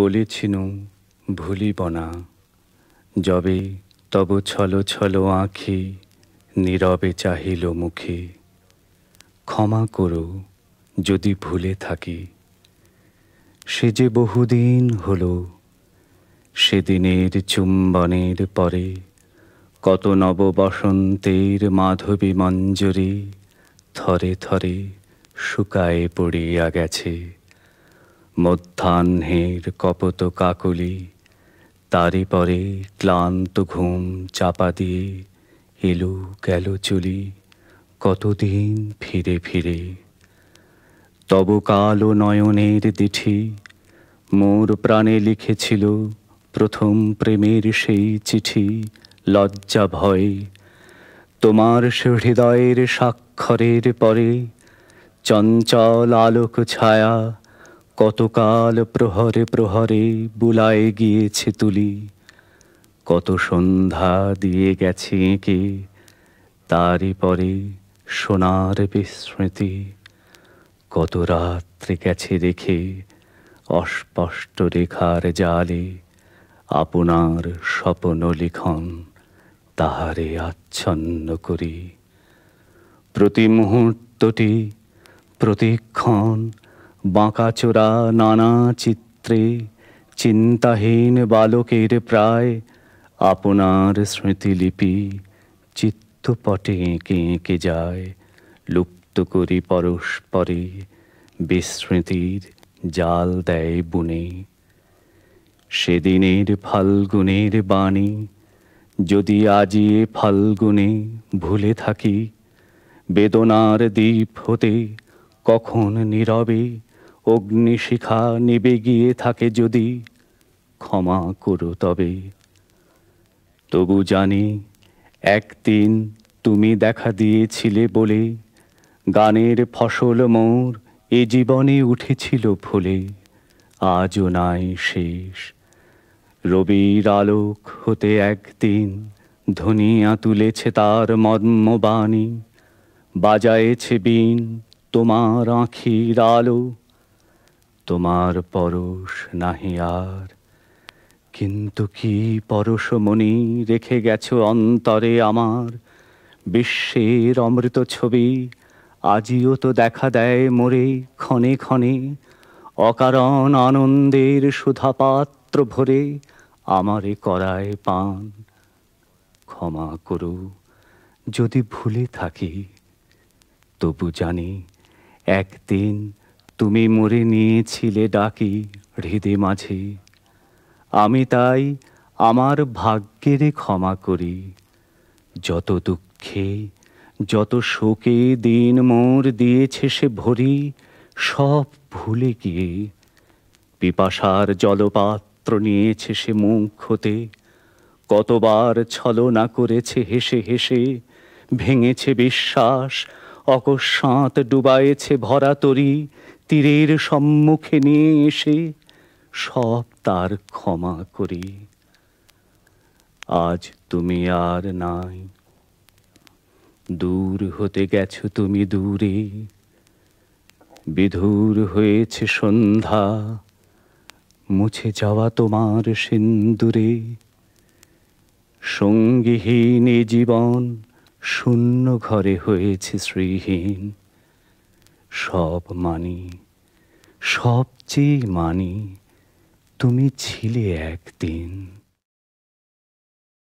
বলেছিনু ভুলিব না যবে তব ছল ছল আঁখি নীরবে চাহিল মুখে ক্ষমা করো যদি ভুলে থাকি সে যে বহুদিন হল সেদিনের চুম্বনের পরে কত নব বসন্তের মাধবী মঞ্জুরি থরে থরে শুকায়ে পড়িয়া গেছে মধ্যাহ্নের কপত কাকলি তারি পরে ক্লান্ত ঘুম চাপা দিয়ে এলো গেল চলি কতদিন ফিরে ফিরে তব কালো নয়নের দিঠি মোর প্রাণে লিখেছিল প্রথম প্রেমের সেই চিঠি লজ্জা ভয় তোমার হৃদয়ের স্বাক্ষরের পরে চঞ্চল আলোক ছায়া কতকাল প্রহরে প্রহরে বুলায় গিয়েছে তুলি কত সন্ধ্যা দিয়ে গেছে এঁকে তারই পরে সোনার বিস্মৃতি কত রাত্রে গেছে রেখে অস্পষ্ট রেখার জালে আপনার স্বপ্ন লিখন তাহারে আচ্ছন্ন করি প্রতি মুহূর্তটি প্রতিক্ষণ বাঁকাচোরা নানা চিত্রে চিন্তাহীন বালকের প্রায় আপনার স্মৃতিলিপি চিত্তপটে এঁকে এঁকে যায় লুপ্ত করি পরস্পরে বিস্মৃতির জাল দেয় বুনে সেদিনের ফাল্গুনের বাণী যদি আজি ফাল্গুনে ভুলে থাকি বেদনার দ্বীপ হতে কখন নীরবে অগ্নিশিখা নেবে গিয়ে থাকে যদি ক্ষমা করো তবে তবু জানি একদিন তুমি দেখা দিয়েছিলে বলে গানের ফসল মোর এ জীবনে উঠেছিল ভোলে আজও নাই শেষ রবির আলোক হতে একদিন ধনিয়া তুলেছে তার মর্মবাণী বাজায়েছে বিন তোমার আঁখির আলো তোমার পরশ নাহি আর কিন্তু কি পরশমণি রেখে গেছ অন্তরে আমার বিশ্বের অমৃত ছবি আজিও তো দেখা দেয় মোরে ক্ষণে ক্ষণে অকারণ আনন্দের সুধাপাত্র ভরে আমারে করায় পান ক্ষমা করু যদি ভুলে থাকি তবু জানি একদিন তুমি মরে নিয়েছিলে ডাকি হৃদে মাঝে আমি তাই আমার ভাগ্যেরে ক্ষমা করি যত দুঃখে যত শোকে দিন মোর দিয়েছে সে ভরি সব ভুলে গিয়ে পিপাসার জলপাত্র নিয়েছে সে মুখ হতে কতবার ছলনা করেছে হেসে হেসে ভেঙেছে বিশ্বাস অকস্মাত ডুবায়েছে ভরা তরি তীরের সম্মুখে নিয়ে এসে সব তার ক্ষমা করি আজ তুমি আর নাই দূর হতে গেছো তুমি দূরে বিধুর হয়েছে সন্ধ্যা মুছে যাওয়া তোমার সিন্দুরে সঙ্গীহীন জীবন শূন্য ঘরে হয়েছে শ্রীহীন সব মানি সবচেয়ে মানি তুমি ছিলে একদিন